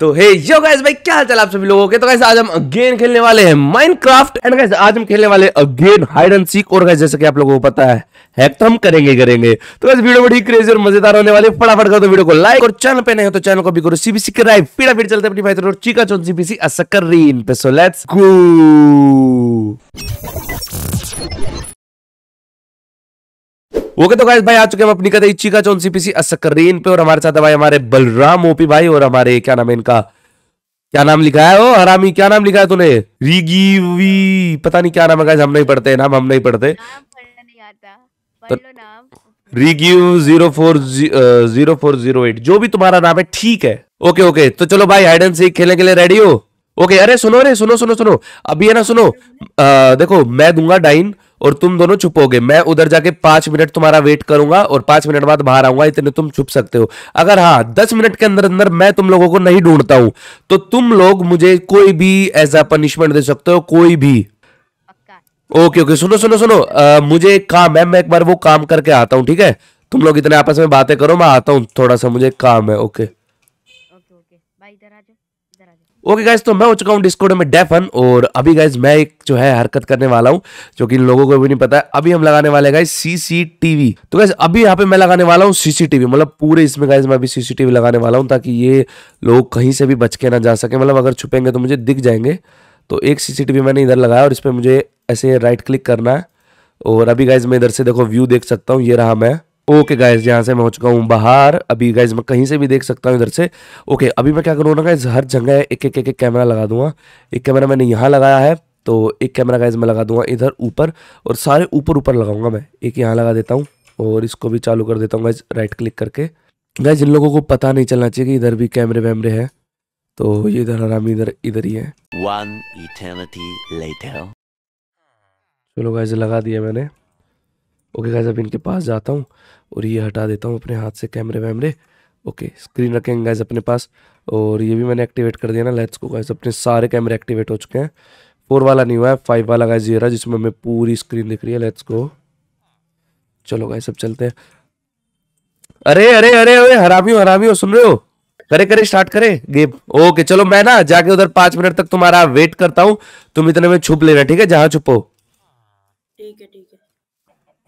तो हे yo guys भाई क्या चला आप सभी लोगों के तो गाइस आज हम अगेन खेलने वाले हैं माइनक्राफ्ट एंड गाइस आज हम खेलने वाले अगेन हाइड एंड सीक और गाइस जैसे कि आप लोगों को पता है हैक तो हम करेंगे करेंगे तो गाइस वीडियो बड़ी क्रेजी और मजेदार होने वाली फटाफट कर दो वीडियो तो को लाइक और चैनल पे नहीं हो तो चैनल को भी करो सीबीसी के राइट फिर फिर चलते अपनी भाई तो चीका चौन सीबीसी असकरीन पे सो लेट्स गो ओके तो गाइस भाई आ चुके हम अपनी कथा इच्छी का चौन सीपीसी असकरीन पे और हमारे साथ भाई हमारे बलराम ओपी भाई और हमारे क्या नाम है इनका क्या नाम लिखा है ओ हरामी क्या नाम लिखा है तूने रिगीवी पता नहीं क्या नाम है गाइस हम नहीं पढ़ते नाम हम नहीं पढ़ते तो, रिग्यू zero four zero four zero eight जो भी तुम्हारा नाम है ठीक है ओके ओके तो चलो भाई हाइड एंड सीख खेलने के लिए रेडी हो ओके अरे सुनो अरे सुनो सुनो सुनो अभी है ना सुनो देखो मैं दूंगा डाइन और तुम दोनों छुपोगे मैं उधर जाके पांच मिनट तुम्हारा वेट करूंगा और पांच मिनट बाद बाहर आऊंगा इतने तुम छुप सकते हो अगर हाँ दस मिनट के अंदर अंदर मैं तुम लोगों को नहीं ढूंढता हूं तो तुम लोग मुझे कोई भी ऐसा पनिशमेंट दे सकते हो कोई भी ओके ओके सुनो सुनो सुनो आ, मुझे एक काम है मैं एक बार वो काम करके आता हूँ ठीक है तुम लोग इतने आपस में बातें करो मैं आता हूँ थोड़ा सा मुझे काम है okay okay okay bye okay guys तो मैं हो चुका हूँ डिस्कोड में डेफन और अभी गाइज मैं एक जो है हरकत करने वाला हूँ जो कि इन लोगों को भी नहीं पता है अभी हम लगाने वाले गाइज सीसीटीवी तो गाइज अभी यहाँ पे मैं लगाने वाला हूँ सीसीटीवी मतलब पूरे इसमें गाइज मैं अभी सीसीटीवी लगाने वाला हूँ ताकि ये लोग कहीं से भी बच के ना जा सके मतलब अगर छुपेंगे तो मुझे दिख जाएंगे तो एक सीसीटीवी मैंने इधर लगाया और इस पर मुझे ऐसे राइट क्लिक करना है और अभी गाइज मैं इधर से देखो व्यू देख सकता हूँ ये रहा मैं ओके गाइज यहाँ से मैं हो चुका हूँ बाहर अभी गाइज मैं कहीं से भी देख सकता हूँ इधर से ओके अभी मैं क्या करूँ ना गाइज हर जगह एक एक एक कैमरा लगा दूंगा एक कैमरा मैंने यहाँ लगाया है तो एक कैमरा गाइज मैं लगा दूंगा इधर ऊपर और सारे ऊपर ऊपर लगाऊंगा मैं एक यहाँ लगा देता हूँ और इसको भी चालू कर देता हूँ गाइज राइट क्लिक करके गाइज इन लोगों को पता नहीं चलना चाहिए कि इधर भी कैमरे वैमरे हैं तो ये इधर आराम इधर इधर ही है चलो गाइज लगा दिया मैंने ओके गाइज अब इनके पास जाता हूँ और ये हटा देता हूँ अपने हाथ से कैमरे वैमरे ओके स्क्रीन रखेंगे गाइज अपने पास और ये भी मैंने एक्टिवेट कर दिया ना लेट्स को गाइज अपने सारे कैमरे एक्टिवेट हो चुके हैं फोर वाला नहीं हुआ है फाइव वाला गाइज ये रहा जिसमें हमें पूरी स्क्रीन दिख रही है लेट्स को चलो गाइज सब चलते हैं अरे अरे अरे अरे हरामी हो हरामी हो सुन रहे हो करे करे स्टार्ट करे गेम ओके चलो मैं ना जाके उधर पांच मिनट तक तुम्हारा वेट करता हूँ तुम इतने में छुप लेना ठीक है जहां छुपो ठीक है ठीक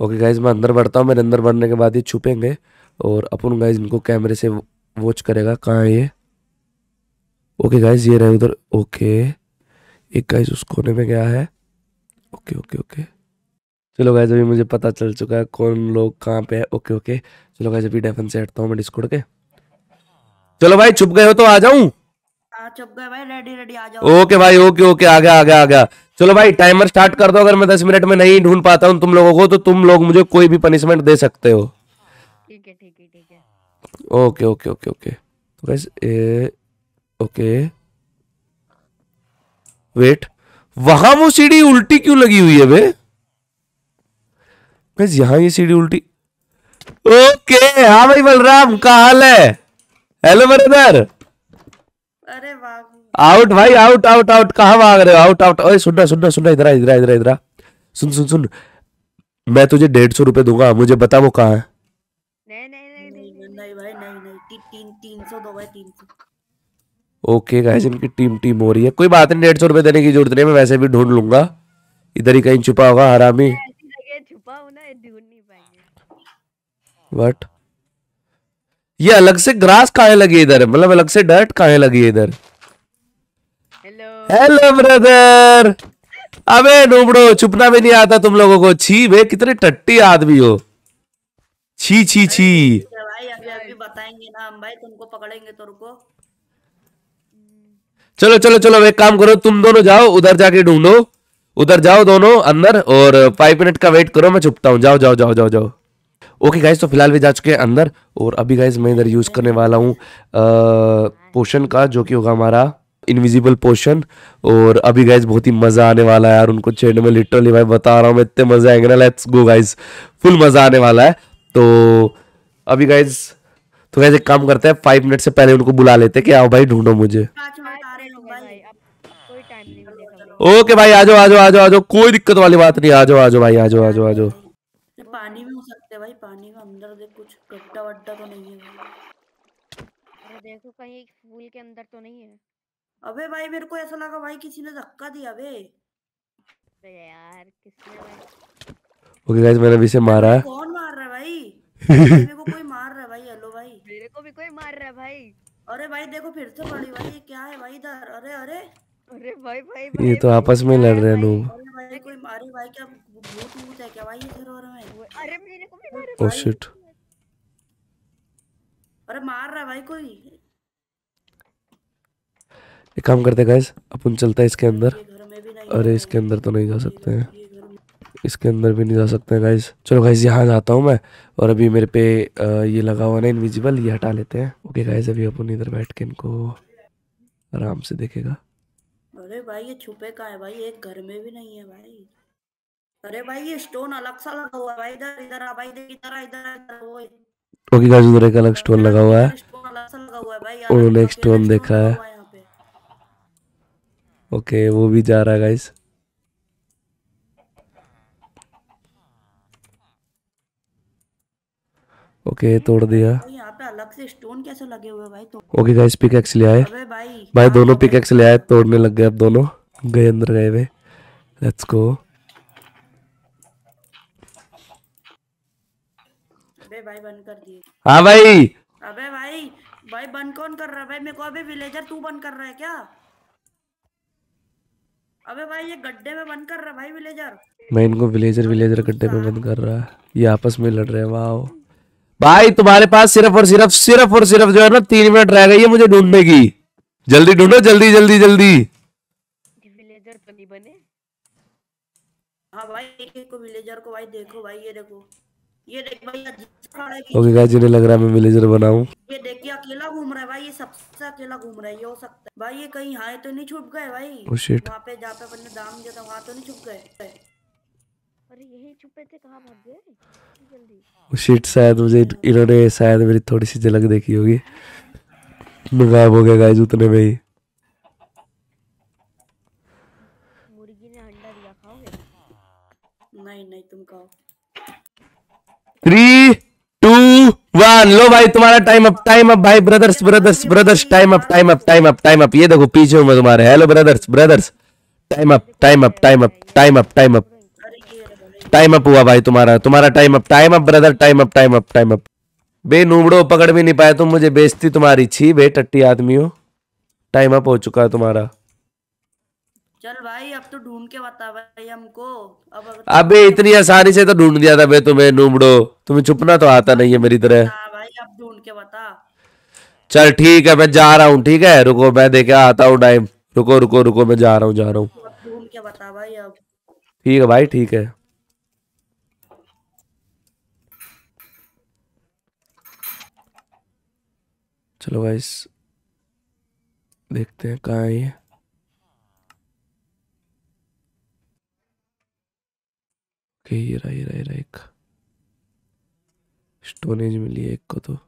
ओके गाइज मैं अंदर बढ़ता हूँ मेरे अंदर बढ़ने के बाद ये छुपेंगे और अपन गाइज इनको कैमरे से वॉच करेगा कहाँ है ये ओके गाइज ये रहे उधर ओके एक गाइज उस कोने में गया है ओके ओके ओके चलो गाइज अभी मुझे पता चल चुका है कौन लोग कहाँ पे है ओके ओके चलो गाइज अभी डेफन से हटता हूँ मैं डिस्कोड के चलो भाई छुप गए हो तो आ जाऊं हाँ, छुप गए भाई रेडी रेडी आ जाओ ओके भाई ओके ओके आ गया आ गया आ गया चलो भाई टाइमर स्टार्ट कर दो अगर मैं दस मिनट में नहीं ढूंढ पाता हूँ तुम लोगों को तो तुम लोग मुझे कोई भी पनिशमेंट दे सकते हो ठीक है ठीक है ठीक है ओके ओके ओके ओके तो गैस ओके वेट वहां वो सीढ़ी उल्टी क्यों लगी हुई है बे गैस यहाँ ये सीढ़ी उल्टी ओके हाँ भाई बलराम का हाल है हेलो ब्रदर अरे वाह आउट भाई आउट आउट आउट कहा भाग रहे हो आउट आउट ओए सुनना सुनना सुनना इधर इधर इधर इधर सुन सुन सुन मैं तुझे डेढ़ सौ रुपए दूंगा मुझे बता वो कहा है ओके गाइस इनकी टीम टीम हो रही है कोई बात नहीं डेढ़ सौ रुपए देने की जरूरत नहीं मैं वैसे भी ढूंढ लूंगा इधर ही कहीं छुपा होगा हरामी बट ये अलग से ग्रास काहे लगी इधर मतलब अलग से डर्ट काहे लगी इधर हेलो ब्रदर अबे डूबड़ो छुपना भी नहीं आता तुम लोगों को छी वे कितने टट्टी आदमी हो छी छी छी भाई अभी अभी बताएंगे ना हम भाई तुमको पकड़ेंगे तो रुको चलो चलो चलो एक काम करो तुम दोनों जाओ उधर जाके ढूंढो उधर जाओ दोनों अंदर और फाइव मिनट का वेट करो मैं छुपता हूँ जाओ जाओ जाओ जाओ जाओ ओके गाइज तो फिलहाल भी जा चुके हैं अंदर और अभी गाइज मैं इधर यूज़ हाँ। करने वाला हूँ पोशन का जो कि होगा हमारा इनविजिबल पोर्शन और अभी गाइज बहुत ही मजा आने वाला है यार उनको छेड़ने में लिटरली भाई बता रहा हूँ मैं इतने मजा आएंगे ना लेट्स गो गाइज फुल मजा आने वाला है तो अभी गाइज तो गाइज एक काम करते हैं फाइव मिनट से पहले उनको बुला लेते हैं कि आओ भाई ढूंढो मुझे ओके भाई आ जाओ आ जाओ आ जाओ आ जाओ कोई दिक्कत वाली बात नहीं आ जाओ आ जाओ भाई आ जाओ आ जाओ आ जाओ पानी में हो सकते भाई पानी में अंदर देख कुछ गड्ढा वड्ढा तो नहीं है देखो कहीं फूल के अंदर तो नहीं है अबे भाई मेरे को ऐसा लगा भाई किसी ने धक्का दिया अबे अबे यार किसने ओके गाइस मैंने अभी से मारा कौन मार रहा है भाई मेरे को कोई मार रहा है भाई हेलो भाई मेरे को भी कोई मार रहा है भाई अरे भाई देखो फिर से पड़ी भाई ये क्या है भाई इधर अरे अरे अरे भाई भाई, भाई ये तो आपस में लड़ रहे हैं लोग अरे क्या भाई हो रहा है अरे मेरे को भी मार रहा है शिट अरे मार रहा है भाई कोई एक काम करते गैस अपन चलता है इसके अंदर अरे इसके अंदर तो नहीं जा सकते हैं इसके अंदर भी नहीं जा सकते हैं गाइज चलो गाइज यहाँ जाता हूँ मैं और अभी मेरे पे ये लगा हुआ ना इनविजिबल ये हटा लेते हैं ओके गाइज अभी अपन इधर बैठ के इनको आराम से देखेगा अरे भाई ये छुपे का है भाई एक घर में भी नहीं है भाई अरे भाई ये स्टोन अलग सा लगा हुआ है भाई इधर इधर आ भाई देख इधर इधर इधर वो ओके गाइस उधर एक अलग स्टोन लगा हुआ है अलग सा लगा हुआ है भाई उन्होंने एक स्टोन तो देखा है ओके वो भी जा रहा है गाइस ओके okay, तोड़ दिया अलग से स्टोन कैसे लगे हुए भाई तो ओके गाइस पिकैक्स ले आए भाई भाई दोनों पिकैक्स ले आए तोड़ने लग गए अब दोनों गए अंदर गए हुए लेट्स गो भाई बंद कर दिए हाँ भाई अबे भाई भाई बंद कौन कर रहा है भाई मेरे को अबे विलेजर तू बंद कर रहा है क्या अबे भाई ये गड्ढे में बंद कर रहा भाई विलेजर मैं इनको विलेजर विलेजर गड्ढे में बंद कर रहा है ये आपस में लड़ रहे हैं वाओ भाई तुम्हारे पास सिर्फ और सिर्फ सिर्फ और सिर्फ जो है ना तीन मिनट रह गई है मुझे ढूंढने की जल्दी ढूंढो जल्दी जल्दी जल्दी विलेजर तो नहीं बने हाँ भाई को विलेजर को भाई देखो भाई ये देखो ये देख भैया ओके गाइस इन्हें लग रहा है मैं विलेजर बनाऊं ये देखिए अकेला घूम रहा है भाई ये सबसे अकेला घूम रहा है ये हो सकता है भाई ये कहीं हाय तो नहीं छुप गए भाई oh, वहां पे जहां पे अपन ने दाम दिया था वहां तो नहीं छुप गए अरे यही छुपे थे कहां भाग गए जल्दी शिट oh, शायद मुझे इन्होंने शायद मेरी थोड़ी सी झलक देखी होगी मैं गायब हो गया गाइस उतने में ही थ्री टू वन लो भाई तुम्हारा टाइम अप टाइम अप भाई brothers brothers brothers time up time up time up time up ये देखो पीछे हूं मैं तुम्हारे hello brothers brothers time up time up time up time up time up time up हुआ भाई तुम्हारा तुम्हारा time up time up brother time up time up time up बे नूबड़ो पकड़ भी नहीं पाया तुम मुझे बेचती तुम्हारी छी बे टट्टी आदमी हो टाइम अप हो चुका है तुम्हारा चल भाई अब तो ढूंढ के बता भाई हमको अब अबे इतनी आसानी से तो ढूंढ दिया था भाई तुम्हें नूमड़ो तुम्हें छुपना तो आता नहीं है मेरी तरह हाँ भाई अब ढूंढ के बता चल ठीक है मैं जा रहा हूँ ठीक है रुको मैं देखे आता हूँ टाइम रुको रुको रुको मैं जा रहा हूँ जा रहा हूँ ढूंढ के बता भाई अब ठीक है भाई ठीक है चलो भाई देखते हैं कहाँ है ये हीरा हीरा हीरा एक स्टोनेज मिली एक को तो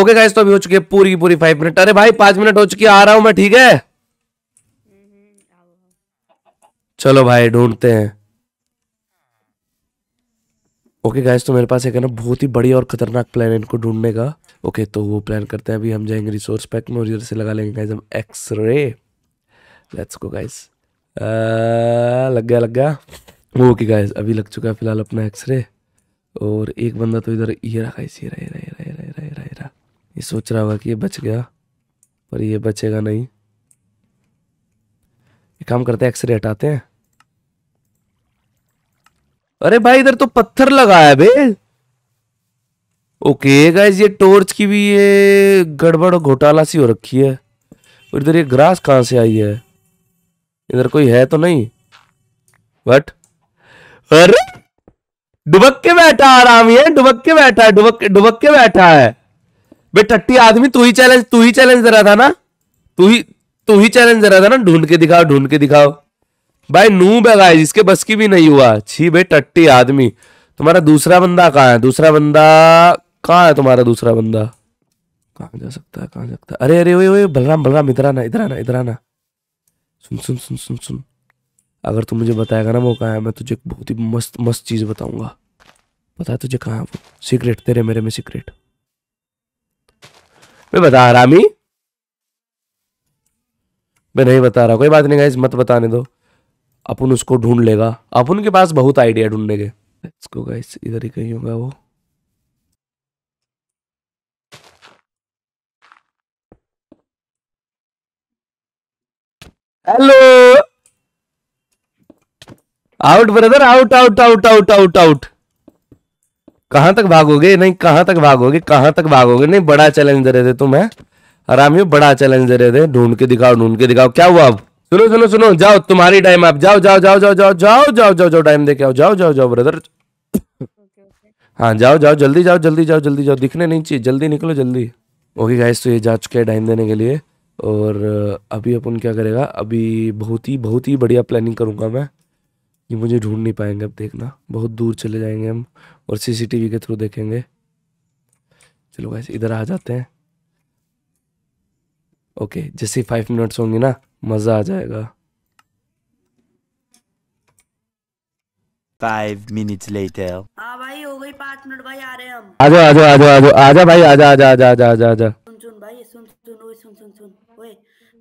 ओके okay तो अभी हो चुकी है पूरी पूरी फाइव मिनट अरे भाई पांच मिनट हो चुकी है आ रहा हूं मैं ठीक है हम्म, हम्म, चलो भाई ढूंढते हैं ओके गाइस तो मेरे पास एक है ना बहुत ही बड़ी और खतरनाक प्लान है इनको ढूंढने का ओके तो वो प्लान करते हैं अभी हम जाएंगे रिसोर्स पैक में और इधर से लगा लेंगे गाइस हम रे लेट्स गो गाइस लग गया लग गया ओके गाइस अभी लग चुका है फिलहाल अपना एक्सरे और एक बंदा तो इधर ये रहा गाइस ये रहा ये रहा ये रहा ये रहा ये रहा ये रहा ये सोच रहा होगा कि ये बच गया पर ये बचेगा नहीं एक काम करते हैं एक्सरे हटाते हैं अरे भाई इधर तो पत्थर लगा है बे ओके गाइज ये टॉर्च की भी ये गड़बड़ घोटाला सी हो रखी है और इधर ये ग्रास कहां से आई है इधर कोई है तो नहीं बट अरे डुबक के बैठा आराम ये डुबक के बैठा है डुबक डुबक के बैठा है बे टट्टी आदमी तू ही चैलेंज तू ही चैलेंज दे रहा था ना तू ही तू ही चैलेंज दे रहा था ना ढूंढ के दिखाओ ढूंढ के दिखाओ भाई नू है गाइस इसके बस की भी नहीं हुआ छी भाई टट्टी आदमी तुम्हारा दूसरा बंदा कहाँ है दूसरा बंदा कहाँ है तुम्हारा दूसरा बंदा कहाँ जा सकता है कहाँ जा सकता है अरे अरे ओए ओए बलराम बलराम इधर आना इधर आना इधर आना सुन सुन सुन सुन सुन अगर तू मुझे बताएगा ना वो कहाँ है मैं तुझे बहुत ही मस्त मस्त चीज़ बताऊंगा पता है तुझे कहाँ है वो सीक्रेट तेरे मेरे में सीक्रेट मैं बता रामी मैं नहीं बता रहा कोई बात नहीं गाइस मत बताने दो अपन उसको ढूंढ लेगा अपन के पास बहुत आइडिया ढूंढने के इसको गाइस इधर ही कहीं होगा वो hello out brother out out out out out out कहां तक भागोगे नहीं कहां तक भागोगे कहां तक भागोगे नहीं बड़ा चैलेंज दे रहे थे तुम्हें आराम बड़ा चैलेंज दे रहे थे ढूंढ के दिखाओ ढूंढ के दिखाओ क्या हुआ अब सुनो सुनो सुनो जाओ तुम्हारी टाइम आप जाओ जाओ जाओ जाओ जाओ जाओ जाओ जाओ जाओ टाइम देके आओ जाओ जाओ जाओ ब्रदर हाँ जाओ जाओ जल्दी जाओ जल्दी जाओ जल्दी जाओ दिखने नहीं चाहिए जल्दी निकलो जल्दी ओके गाइस तो ये जा चुके हैं टाइम देने के लिए और अभी अपन क्या करेगा अभी बहुत ही बहुत ही बढ़िया प्लानिंग करूँगा मैं कि मुझे ढूंढ नहीं पाएंगे अब देखना बहुत दूर चले जाएंगे हम और सीसीटीवी के थ्रू देखेंगे चलो गाइस इधर आ जाते हैं ओके जैसे फाइव मिनट्स होंगे ना मज़ा आ जाएगा हाँ आजा आजा आजा आजा आजा भाई आजा आजा आजा आजा आजा आजा सुन सुन भाई सुन सुन सुन सुन सुन ओए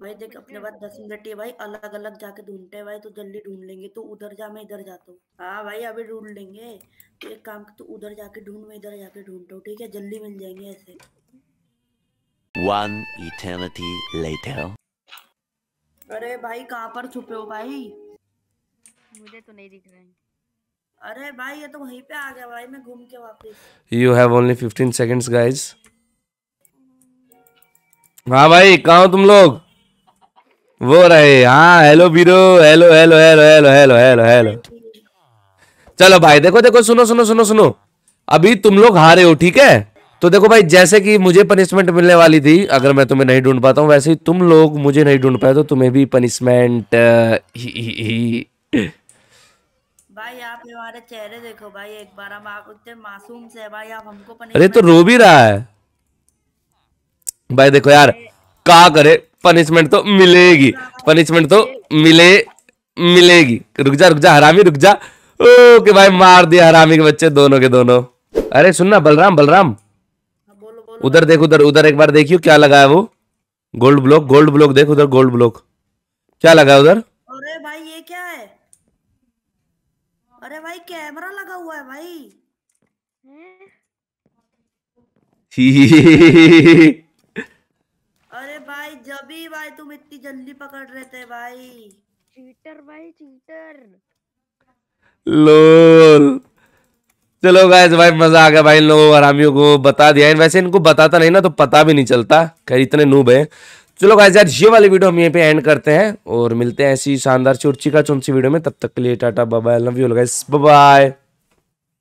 भाई देख अपने पास दस मिनट है भाई अलग अलग जाके ढूंढते भाई तो जल्दी ढूंढ लेंगे तो उधर जा मैं इधर जाता हूँ हाँ भाई अभी ढूंढ लेंगे तो एक काम तो उधर जाके ढूंढ मैं इधर जाके ढूंढता हूँ ठीक है जल्दी मिल जाएंगे ऐसे One eternity later. अरे भाई कहाँ पर छुपे हो भाई मुझे तो नहीं दिख रहे है अरे भाई ये तो वहीं पे आ गया भाई मैं घूम के वापस you have only 15 seconds guys हाँ भाई कहाँ हो तुम लोग वो रहे हाँ hello bro hello hello hello hello hello hello hello चलो भाई देखो देखो सुनो सुनो सुनो सुनो अभी तुम लोग हारे हो ठीक है तो देखो भाई जैसे कि मुझे पनिशमेंट मिलने वाली थी अगर मैं तुम्हें नहीं ढूंढ पाता हूँ वैसे ही तुम लोग मुझे नहीं ढूंढ पाए तो तुम्हें भी पनिशमेंट ही, भाई अरे तो रो भी रहा है भाई देखो यार का करे पनिशमेंट तो मिलेगी पनिशमेंट तो मिले मिलेगी रुक जा रुक जा हरामी रुक जा ओके भाई मार दिया हरामी के बच्चे दोनों के दोनों अरे सुनना बलराम बलराम उधर देख उधर उधर एक बार देखियो क्या लगा है वो गोल्ड ब्लॉक गोल्ड ब्लॉक देख उधर गोल्ड ब्लॉक क्या लगा उधर अरे भाई ये क्या है अरे भाई कैमरा लगा हुआ है भाई अरे भाई जब ही भाई तुम इतनी जल्दी पकड़ रहे थे भाई चीटर भाई चीटर लोल चलो गाइस भाई मजा आ गया भाई इन लोगों को हरामियों को बता दिया इन वैसे इनको बताता नहीं ना तो पता भी नहीं चलता खैर इतने नूब है चलो गाइस यार ये वाली वीडियो हम यहीं पे एंड करते हैं और मिलते हैं ऐसी शानदार चुर्ची का चुनसी वीडियो में तब तक के लिए tata bye love you guys bye